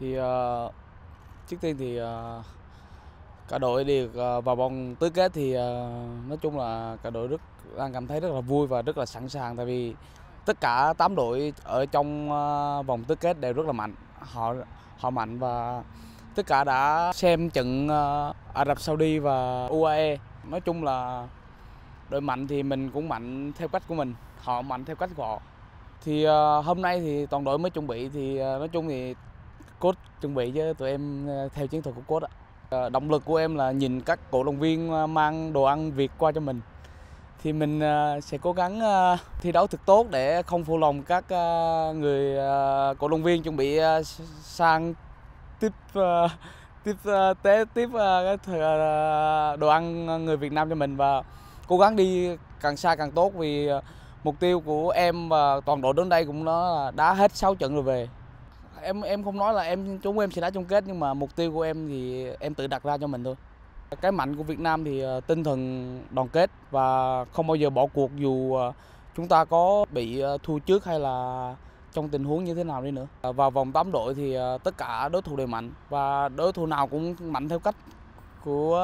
thì uh, trước tiên thì uh, cả đội được uh, ờ, vào vòng tứ kết thì uh, nói chung là cả đội rất đang cảm thấy rất là vui và rất là sẵn sàng tại vì tất cả 8 đội ở trong uh, vòng tứ kết đều rất là mạnh họ họ mạnh và tất cả đã xem trận uh, Ả Rập Saudi và UAE nói chung là đội mạnh thì mình cũng mạnh theo cách của mình họ mạnh theo cách của họ thì uh, hôm nay thì toàn đội mới chuẩn bị thì uh, nói chung thì coach chuẩn bị cho tụi em ờ, theo chiến thuật của coach ạ. Ờ, động lực của em là nhìn các cổ động viên ờ, mang đồ ăn Việt qua cho mình. Thì mình sẽ cố gắng thi đấu thật tốt để không phụ lòng các người cổ động viên chuẩn bị sang tiếp tiếp tế tiếp đồ ăn người Việt Nam cho mình và cố gắng đi càng xa càng tốt vì mục tiêu của em và toàn đội đến đây cũng nó đã hết 6 trận rồi về em em không nói là em chúng em sẽ đá chung kết nhưng mà mục tiêu của em thì em tự đặt ra cho mình thôi cái mạnh của Việt Nam thì ờ, tinh thần đoàn kết và không bao giờ bỏ cuộc dù ờ, chúng ta có bị ờ, thua trước hay là trong tình huống như thế nào đi nữa. Vào vòng 8 đội thì tất cả đối thủ đều mạnh và đối thủ nào cũng mạnh theo cách của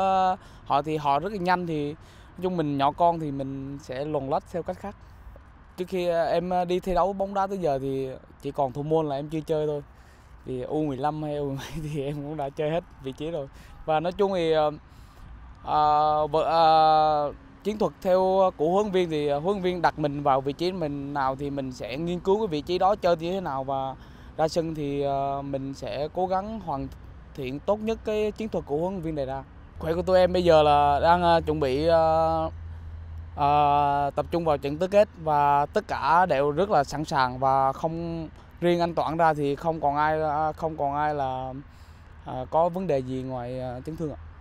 họ thì họ rất là nhanh thì nói chung mình nhỏ con thì mình sẽ lồn lách theo cách khác trước khi à, em à, đi thi đấu bóng đá tới giờ thì chỉ còn thủ môn là em chưa chơi thôi thì U15 hay U17 thì em cũng đã chơi hết vị trí rồi và nói chung thì à, à vợ, à, chiến thuật theo của huấn viên thì huấn viên đặt mình vào vị trí mình nào thì mình sẽ nghiên cứu cái vị trí đó chơi như thế nào và ra sân thì à, mình sẽ cố gắng hoàn thiện tốt nhất cái chiến thuật của huấn viên đề ra khỏe của tụi em bây giờ là đang chuẩn bị à, uh, tập trung vào trận tứ kết và tất cả đều rất là sẵn sàng và không riêng anh Toản ra thì không còn ai không còn ai là uh, có vấn đề gì ngoài uh, chấn thương ạ.